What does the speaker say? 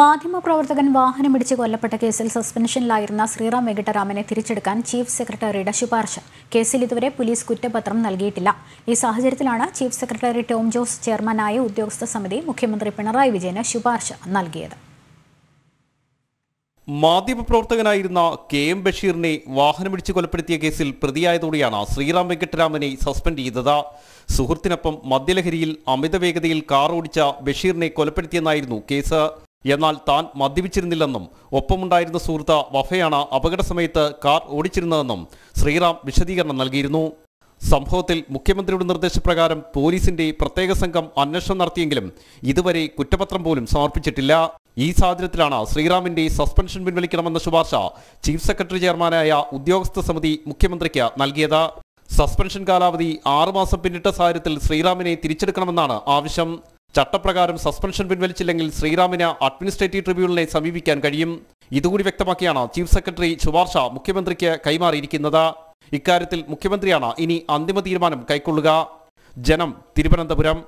മാധ്യമപ്രവർത്തകൻ വാഹനമിടിച്ച് കൊല്ലപ്പെട്ട കേസിൽ സസ്പെൻഷനിലായിരുന്ന ശ്രീറാം വെങ്കിട്ടരാമനെ തിരിച്ചെടുക്കാൻ ചീഫ് സെക്രട്ടറിയുടെ ശുപാർശ കേസിൽ ഇതുവരെ പോലീസ് കുറ്റപത്രം നൽകിയിട്ടില്ല ഈ സാഹചര്യത്തിലാണ് ചീഫ് സെക്രട്ടറി ടോം ജോസ് ചെയർമാനായ ഉദ്യോഗസ്ഥ സമിതി മുഖ്യമന്ത്രി പിണറായി വിജയന് ശുപാർശ നൽകിയത് മാധ്യമപ്രവർത്തകനായിരുന്ന കെ എം ബഷീറിനെ വാഹനമിടിച്ച് കൊലപ്പെടുത്തിയ കേസിൽ പ്രതിയായതോടെയാണ് ശ്രീറാം വെങ്കിട്ടരാമനെ സസ്പെൻഡ് ചെയ്തത് സുഹൃത്തിനൊപ്പം മദ്യലഹരിയിൽ അമിത വേഗതയിൽ കാർ ഓടിച്ച ബഷീറിനെ കൊലപ്പെടുത്തിയെന്നായിരുന്നു കേസ് എന്നാൽ താൻ മദ്യപിച്ചിരുന്നില്ലെന്നും ഒപ്പമുണ്ടായിരുന്ന സുഹൃത്ത് വഫയാണ് അപകട സമയത്ത് കാർ ഓടിച്ചിരുന്നതെന്നും ശ്രീറാം വിശദീകരണം നൽകിയിരുന്നു സംഭവത്തിൽ മുഖ്യമന്ത്രിയുടെ നിർദ്ദേശപ്രകാരം പോലീസിന്റെ പ്രത്യേക സംഘം അന്വേഷണം നടത്തിയെങ്കിലും ഇതുവരെ കുറ്റപത്രം പോലും സമർപ്പിച്ചിട്ടില്ല ഈ സാഹചര്യത്തിലാണ് ശ്രീറാമിന്റെ സസ്പെൻഷൻ പിൻവലിക്കണമെന്ന ശുപാർശ ചീഫ് സെക്രട്ടറി ചെയർമാനായ ഉദ്യോഗസ്ഥ സമിതി മുഖ്യമന്ത്രിക്ക് നൽകിയത് സസ്പെൻഷൻ കാലാവധി ആറുമാസം പിന്നിട്ട സാഹചര്യത്തിൽ ശ്രീറാമിനെ തിരിച്ചെടുക്കണമെന്നാണ് ആവശ്യം ചട്ടപ്രകാരം സസ്പെൻഷൻ പിൻവലിച്ചില്ലെങ്കിൽ ശ്രീറാമിന് അഡ്മിനിസ്ട്രേറ്റീവ് ട്രിബ്യൂണലിനെ സമീപിക്കാൻ കഴിയും ഇതുകൂടി വ്യക്തമാക്കിയാണ് ചീഫ് സെക്രട്ടറി ശുപാർശ മുഖ്യമന്ത്രിക്ക് കൈമാറിയിരിക്കുന്നത് ഇക്കാര്യത്തിൽ മുഖ്യമന്ത്രിയാണ് ഇനി അന്തിമ തീരുമാനം കൈക്കൊള്ളുക ജനം തിരുവനന്തപുരം